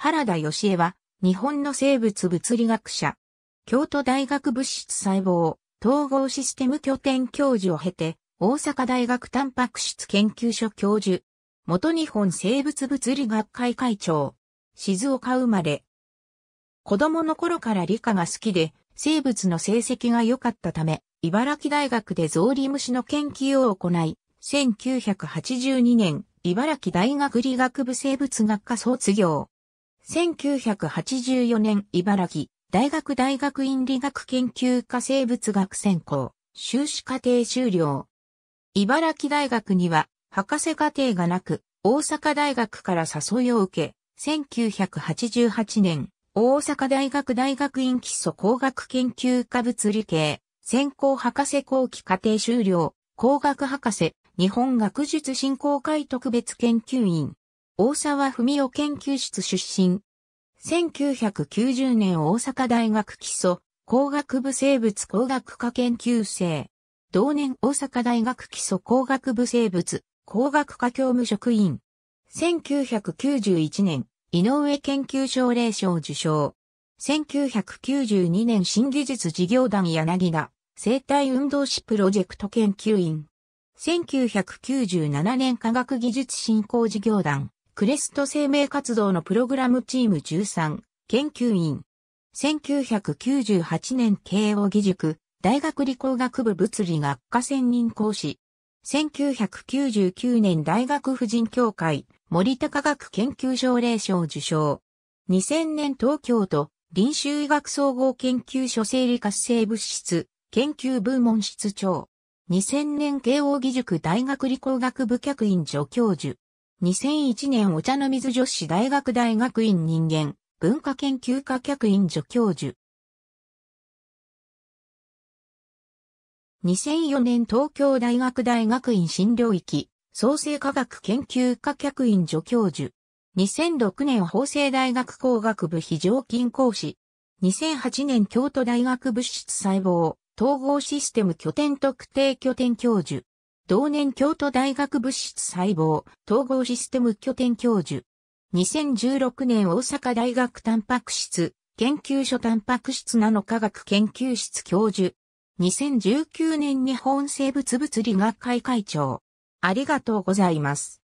原田義恵は、日本の生物物理学者、京都大学物質細胞、統合システム拠点教授を経て、大阪大学タンパク質研究所教授、元日本生物物理学会会長、静岡生まれ。子供の頃から理科が好きで、生物の成績が良かったため、茨城大学でゾウリムシの研究を行い、1982年、茨城大学理学部生物学科卒業。1984年茨城大学大学院理学研究科生物学専攻修士課程修了。茨城大学には博士課程がなく大阪大学から誘いを受け、1988年大阪大学大学院基礎工学研究科物理系専攻博士後期課程修了工学博士日本学術振興会特別研究員大沢文夫研究室出身、1990年大阪大学基礎工学部生物工学科研究生。同年大阪大学基礎工学部生物工学科教務職員。1991年、井上研究奨励賞受賞。1992年新技術事業団柳田、生体運動士プロジェクト研究員。1997年科学技術振興事業団、クレスト生命活動のプログラムチーム13、研究員。1998年慶応義塾、大学理工学部物理学科専任講師。1999年大学婦人協会、森高学研究奨励賞受賞。2000年東京都、臨州医学総合研究所生理活性物質、研究部門室長。2000年慶応義塾大学理工学部客員助教授。2001年お茶の水女子大学大学院人間、文化研究科客員助教授。2004年東京大学大学院新領域、創生科学研究科客員助教授。2006年法政大学工学部非常勤講師。2008年京都大学物質細胞、統合システム拠点特定拠点教授。同年京都大学物質細胞統合システム拠点教授。2016年大阪大学タンパク質研究所タンパク質ナノ科学研究室教授。2019年日本生物物理学会会長。ありがとうございます。